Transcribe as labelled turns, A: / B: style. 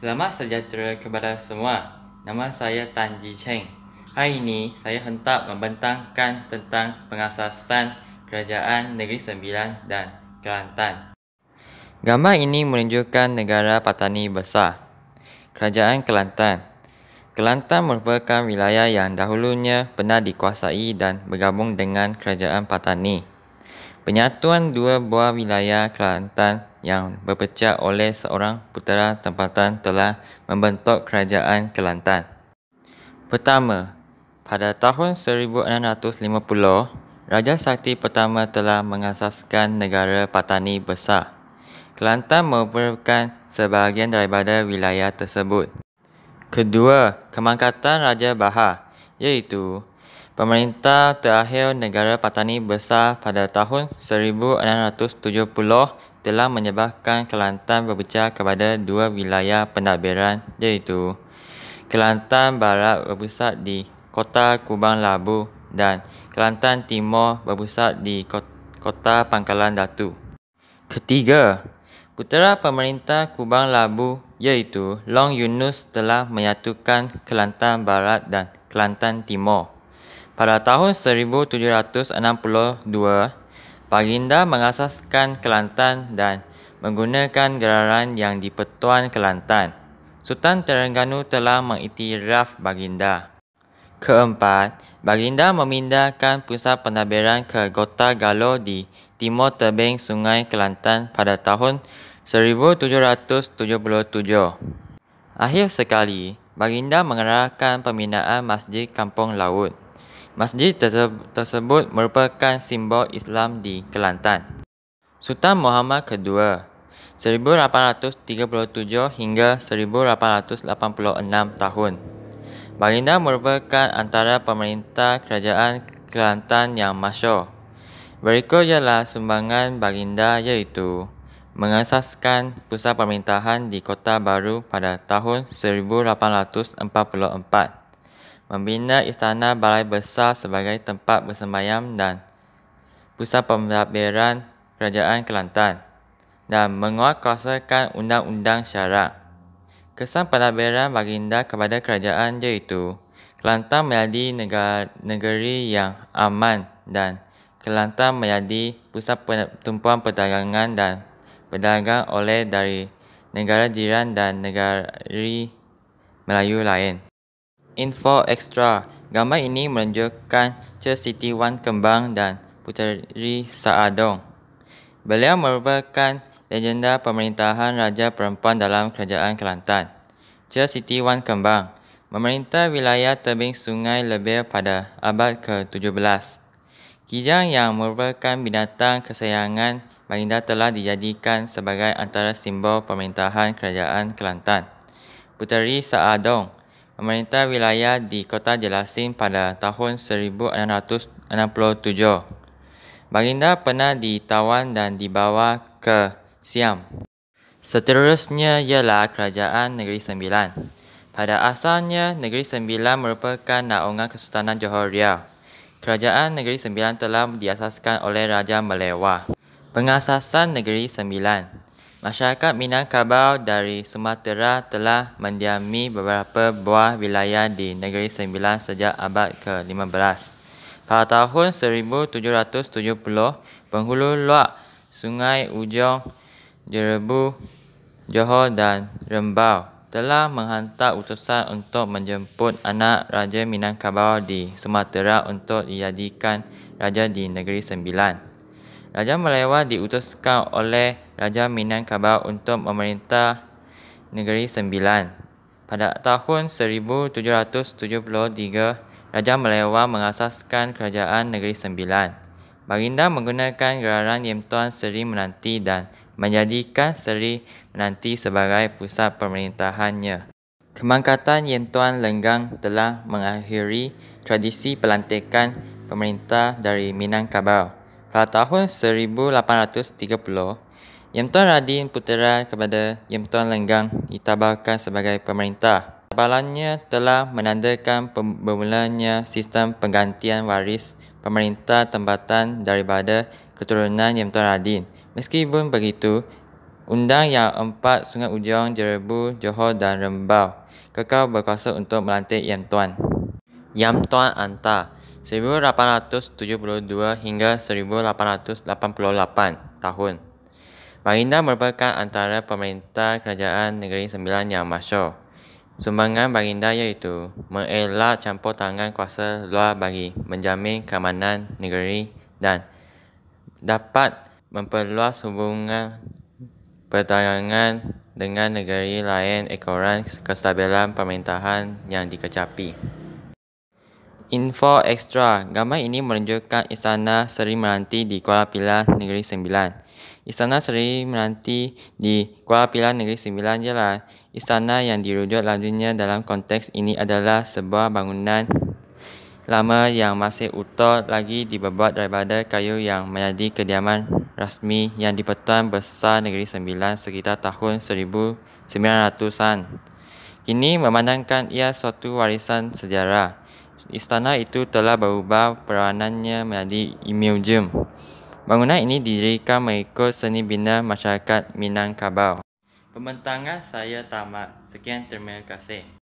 A: Selamat sejahtera kepada semua. Nama saya Tan Ji Cheng. Hari ini, saya hendak membentangkan tentang pengasasan Kerajaan Negeri Sembilan dan Kelantan. Gambar ini menunjukkan negara patani besar, Kerajaan Kelantan. Kelantan merupakan wilayah yang dahulunya pernah dikuasai dan bergabung dengan Kerajaan Patani. Penyatuan dua buah wilayah Kelantan yang berpecah oleh seorang putera tempatan telah membentuk kerajaan Kelantan. Pertama, pada tahun 1650, Raja Sakti pertama telah mengasaskan negara Patani besar. Kelantan merupakan sebahagian daripada wilayah tersebut. Kedua, kemangkatan Raja Bahar iaitu pemerintah terakhir negara Patani besar pada tahun 1670 telah menyebabkan Kelantan berpecah kepada dua wilayah pendabiran iaitu Kelantan Barat berpusat di Kota Kubang Labu dan Kelantan Timur berpusat di Kota Pangkalan Datu. Ketiga, putera pemerintah Kubang Labu iaitu Long Yunus telah menyatukan Kelantan Barat dan Kelantan Timur. Pada tahun 1762, Baginda mengasaskan Kelantan dan menggunakan gelaran yang dipertuan Kelantan. Sultan Terengganu telah mengiktiraf Baginda. Keempat, Baginda memindahkan pusat penabiran ke Gota Galo di timur tebing Sungai Kelantan pada tahun 1777. Akhir sekali, Baginda mengerahkan pembinaan Masjid Kampung Laut. Masjid tersebut merupakan simbol Islam di Kelantan. Sultan Muhammad II 1837 hingga 1886 tahun. Baginda merupakan antara pemerintah kerajaan Kelantan yang masyur. Berikut ialah sumbangan Baginda iaitu mengasaskan pusat pemerintahan di Kota Baru pada tahun 1844 membina istana balai besar sebagai tempat bersemayam dan pusat pembelajaran kerajaan Kelantan dan menguatkuasakan undang-undang syarak. Kesan pentadbiran baginda kepada kerajaan iaitu Kelantan menjadi negara, negeri yang aman dan Kelantan menjadi pusat pertumpuan perdagangan dan pedagang oleh dari negara jiran dan negeri Melayu lain info extra. Gambar ini menunjukkan Che Siti Wan Kembang dan Puteri Saadong. Beliau merupakan legenda pemerintahan Raja Perempuan dalam Kerajaan Kelantan. Che Siti Wan Kembang memerintah wilayah tebing sungai lebih pada abad ke-17. Kijang yang merupakan binatang kesayangan Baginda telah dijadikan sebagai antara simbol pemerintahan Kerajaan Kelantan. Puteri Saadong pemerintah wilayah di Kota Jelasin pada tahun 1667. Baginda pernah ditawan dan dibawa ke Siam. Seterusnya ialah Kerajaan Negeri Sembilan. Pada asalnya, Negeri Sembilan merupakan naungan Kesultanan Johor Riau. Kerajaan Negeri Sembilan telah diasaskan oleh Raja Melewa. Pengasasan Negeri Sembilan Masyarakat Minangkabau dari Sumatera telah mendiami beberapa buah wilayah di Negeri Sembilan sejak abad ke-15. Pada tahun 1770, penghulu luak Sungai Ujong, Jerebu, Johor dan Rembau telah menghantar utusan untuk menjemput anak Raja Minangkabau di Sumatera untuk dijadikan Raja di Negeri Sembilan. Raja Melewa diutuskan oleh Raja Minangkabau untuk memerintah Negeri Sembilan. Pada tahun 1773, Raja Melewa mengasaskan Kerajaan Negeri Sembilan. Baginda menggunakan gelaran Yem Tuan Seri Menanti dan menjadikan Seri Menanti sebagai pusat pemerintahannya. Kemangkatan Yem Tuan Lenggang telah mengakhiri tradisi pelantikan pemerintah dari Minangkabau. Pada tahun 1830, yang Tuan Radin Putera kepada Yang Tuan Lenggang ditabarkan sebagai pemerintah. Tabalannya telah menandakan bermulanya sistem penggantian waris pemerintah tempatan daripada keturunan Yang Tuan Radin. Meskipun begitu, Undang yang empat Sungai Ujong, Jerebu, Johor dan Rembau kekal berkuasa untuk melantik Yang Tuan. Yang Tuan Anta 1872 hingga 1888 tahun. Baginda merupakan antara pemerintah kerajaan negeri sembilan yang masyur. Sumbangan Baginda iaitu mengelak campur tangan kuasa luar bagi menjamin keamanan negeri dan dapat memperluas hubungan perdagangan dengan negeri lain ekoran kestabilan pemerintahan yang dikecapi. Info ekstra gambar ini menunjukkan Istana Seri Meranti di Kuala Pilah Negeri Sembilan. Istana Seri Meranti di Kuala Pilah Negeri Sembilan ialah istana yang dirujuk lanjutnya dalam konteks ini adalah sebuah bangunan lama yang masih utuh lagi dibuat daripada kayu yang menjadi kediaman rasmi yang dipertuan besar Negeri Sembilan sekitar tahun 1900-an. Kini memandangkan ia suatu warisan sejarah, istana itu telah berubah peranannya menjadi museum. Bangunan ini didirikan mengikut seni bina masyarakat Minangkabau. Pembentangan saya tamat. Sekian terima kasih.